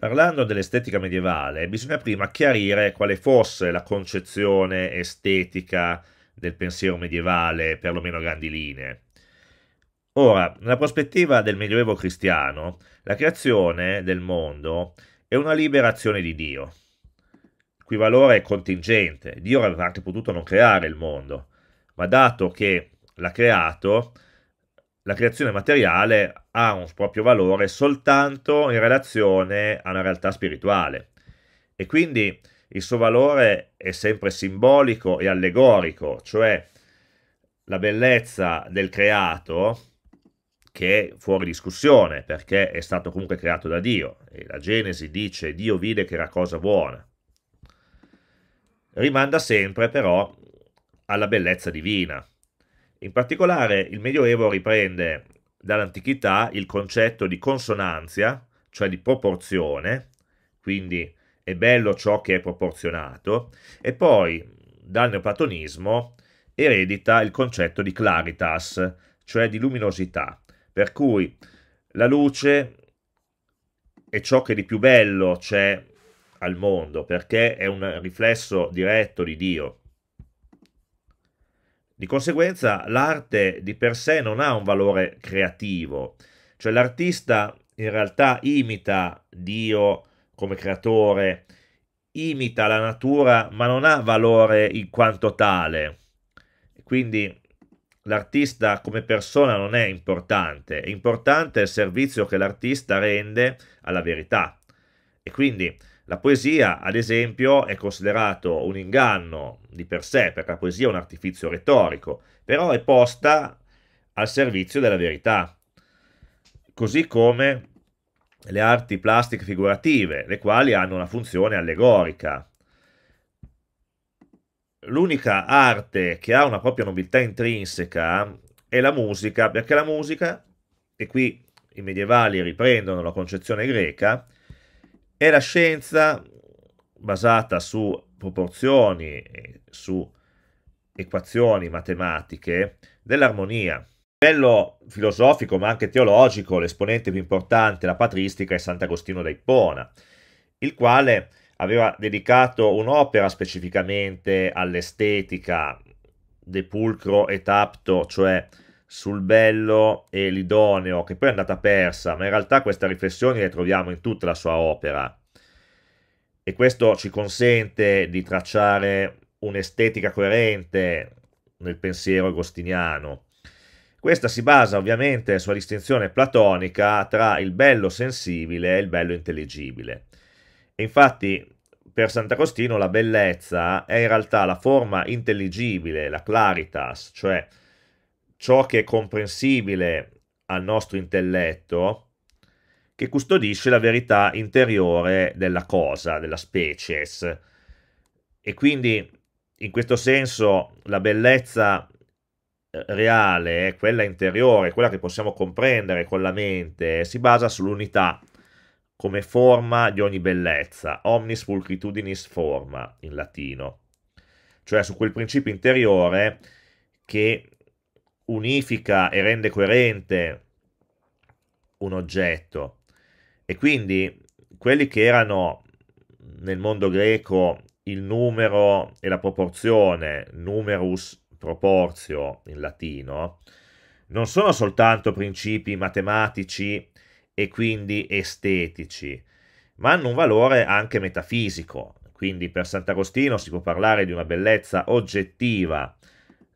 Parlando dell'estetica medievale, bisogna prima chiarire quale fosse la concezione estetica del pensiero medievale, perlomeno a grandi linee. Ora, nella prospettiva del Medioevo cristiano, la creazione del mondo è una liberazione di Dio. Il cui valore è contingente, Dio aveva anche potuto non creare il mondo, ma dato che l'ha creato, la creazione materiale ha un proprio valore soltanto in relazione a una realtà spirituale e quindi il suo valore è sempre simbolico e allegorico, cioè la bellezza del creato che è fuori discussione perché è stato comunque creato da Dio e la Genesi dice Dio vide che era cosa buona. Rimanda sempre però alla bellezza divina, in particolare il Medioevo riprende dall'antichità il concetto di consonanzia, cioè di proporzione, quindi è bello ciò che è proporzionato, e poi dal neoplatonismo eredita il concetto di claritas, cioè di luminosità, per cui la luce è ciò che di più bello c'è al mondo, perché è un riflesso diretto di Dio. Di conseguenza l'arte di per sé non ha un valore creativo, cioè l'artista in realtà imita Dio come creatore, imita la natura, ma non ha valore in quanto tale. Quindi l'artista come persona non è importante, è importante il servizio che l'artista rende alla verità. E quindi la poesia, ad esempio, è considerato un inganno di per sé, perché la poesia è un artificio retorico, però è posta al servizio della verità, così come le arti plastiche figurative, le quali hanno una funzione allegorica. L'unica arte che ha una propria nobiltà intrinseca è la musica, perché la musica, e qui i medievali riprendono la concezione greca, è la scienza basata su proporzioni, su equazioni matematiche dell'armonia. A livello filosofico ma anche teologico l'esponente più importante, la patristica, è Sant'Agostino da Ippona, il quale aveva dedicato un'opera specificamente all'estetica de pulcro et apto, cioè sul bello e l'idoneo, che poi è andata persa, ma in realtà queste riflessioni le troviamo in tutta la sua opera. E questo ci consente di tracciare un'estetica coerente nel pensiero agostiniano. Questa si basa ovviamente sulla distinzione platonica tra il bello sensibile e il bello intelligibile. E infatti per Sant'Agostino la bellezza è in realtà la forma intelligibile, la claritas, cioè ciò che è comprensibile al nostro intelletto, che custodisce la verità interiore della cosa, della species. E quindi, in questo senso, la bellezza eh, reale, quella interiore, quella che possiamo comprendere con la mente, si basa sull'unità come forma di ogni bellezza, omnis pulchritudinis forma in latino, cioè su quel principio interiore che unifica e rende coerente un oggetto. E quindi quelli che erano nel mondo greco il numero e la proporzione, numerus proportio in latino, non sono soltanto principi matematici e quindi estetici, ma hanno un valore anche metafisico. Quindi per Sant'Agostino si può parlare di una bellezza oggettiva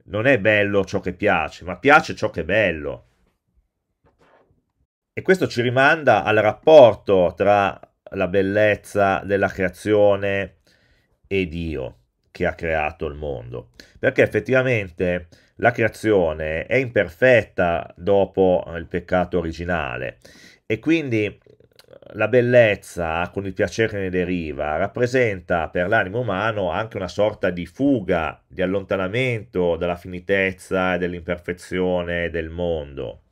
non è bello ciò che piace, ma piace ciò che è bello. E questo ci rimanda al rapporto tra la bellezza della creazione e Dio che ha creato il mondo. Perché effettivamente la creazione è imperfetta dopo il peccato originale e quindi la bellezza, con il piacere che ne deriva, rappresenta per l'animo umano anche una sorta di fuga, di allontanamento dalla finitezza e dell'imperfezione del mondo.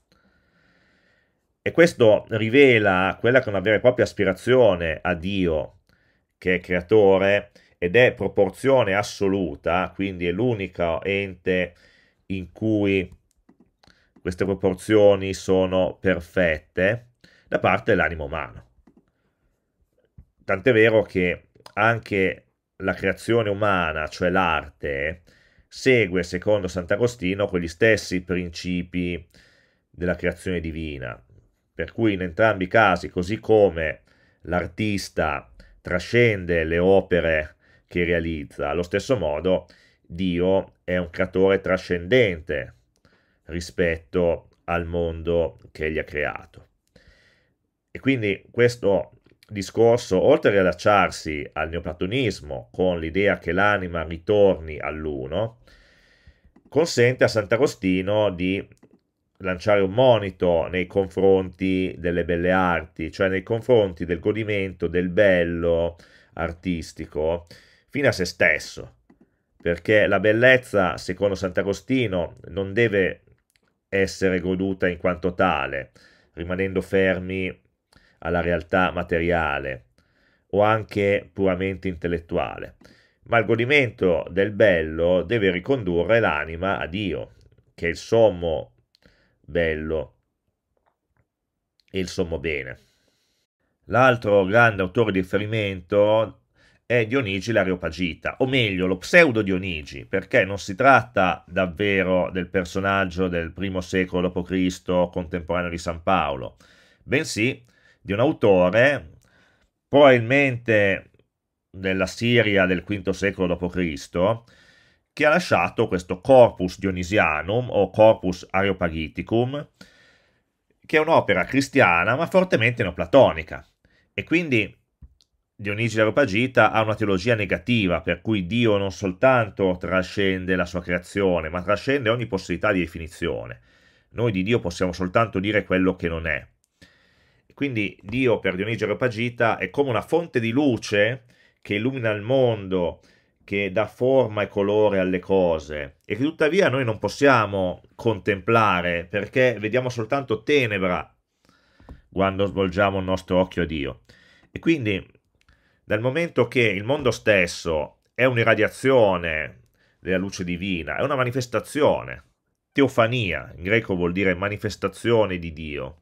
E questo rivela quella che è una vera e propria aspirazione a Dio, che è creatore ed è proporzione assoluta, quindi è l'unico ente in cui queste proporzioni sono perfette da parte dell'animo umano. Tant'è vero che anche la creazione umana, cioè l'arte, segue, secondo Sant'Agostino, quegli stessi principi della creazione divina. Per cui in entrambi i casi, così come l'artista trascende le opere che realizza, allo stesso modo Dio è un creatore trascendente rispetto al mondo che egli ha creato. E quindi questo discorso, oltre a riallacciarsi al neoplatonismo con l'idea che l'anima ritorni all'uno, consente a Sant'Agostino di lanciare un monito nei confronti delle belle arti, cioè nei confronti del godimento del bello artistico fino a se stesso, perché la bellezza, secondo Sant'Agostino, non deve essere goduta in quanto tale, rimanendo fermi alla realtà materiale o anche puramente intellettuale, ma il godimento del bello deve ricondurre l'anima a Dio, che è il sommo bello e il sommo bene. L'altro grande autore di riferimento è Dionigi l'Areopagita, o meglio lo pseudo Dionigi, perché non si tratta davvero del personaggio del primo secolo d.C. contemporaneo di San Paolo, bensì di un autore, probabilmente della Siria del V secolo d.C., che ha lasciato questo Corpus Dionisianum o Corpus Areopagiticum, che è un'opera cristiana ma fortemente neoplatonica. E quindi Dionigi l'Areopagita ha una teologia negativa, per cui Dio non soltanto trascende la sua creazione, ma trascende ogni possibilità di definizione. Noi di Dio possiamo soltanto dire quello che non è. Quindi Dio per Dionigi Repagita è come una fonte di luce che illumina il mondo, che dà forma e colore alle cose e che tuttavia noi non possiamo contemplare perché vediamo soltanto tenebra quando svolgiamo il nostro occhio a Dio. E quindi dal momento che il mondo stesso è un'irradiazione della luce divina, è una manifestazione, teofania, in greco vuol dire manifestazione di Dio,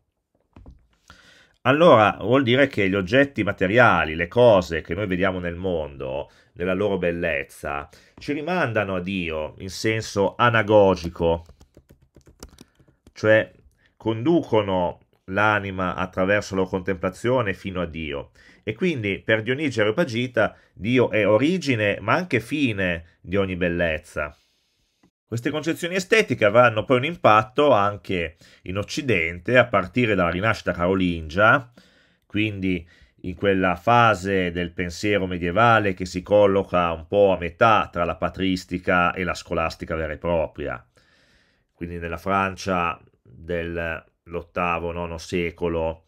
allora vuol dire che gli oggetti materiali, le cose che noi vediamo nel mondo, nella loro bellezza, ci rimandano a Dio in senso anagogico, cioè conducono l'anima attraverso la contemplazione fino a Dio. E quindi per Dionigi e Areopagita Dio è origine ma anche fine di ogni bellezza. Queste concezioni estetiche avranno poi un impatto anche in Occidente a partire dalla rinascita carolingia, quindi in quella fase del pensiero medievale che si colloca un po' a metà tra la patristica e la scolastica vera e propria, quindi nella Francia dell'VIII-IX secolo.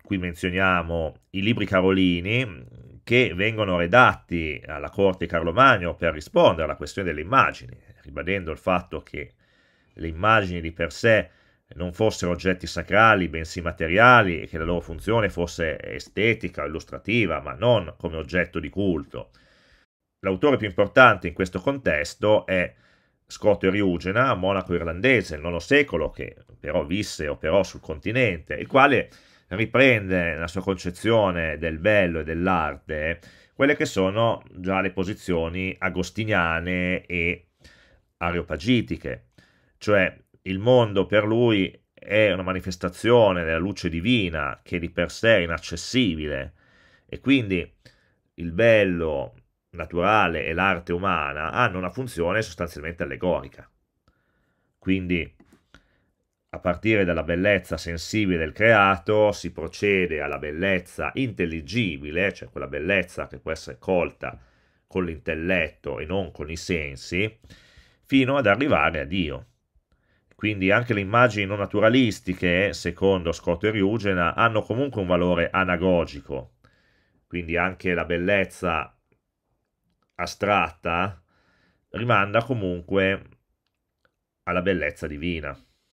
Qui menzioniamo i libri carolini che vengono redatti alla corte di Carlo Magno per rispondere alla questione delle immagini ribadendo il fatto che le immagini di per sé non fossero oggetti sacrali, bensì materiali, e che la loro funzione fosse estetica, o illustrativa, ma non come oggetto di culto. L'autore più importante in questo contesto è Scott Eriugena, monaco irlandese del IX secolo, che però visse e operò sul continente, il quale riprende nella sua concezione del bello e dell'arte quelle che sono già le posizioni agostiniane e areopagitiche, cioè il mondo per lui è una manifestazione della luce divina che di per sé è inaccessibile e quindi il bello naturale e l'arte umana hanno una funzione sostanzialmente allegorica. Quindi a partire dalla bellezza sensibile del creato si procede alla bellezza intelligibile, cioè quella bellezza che può essere colta con l'intelletto e non con i sensi, fino ad arrivare a Dio. Quindi anche le immagini non naturalistiche, secondo Scott e Eugena, hanno comunque un valore anagogico. Quindi anche la bellezza astratta rimanda comunque alla bellezza divina.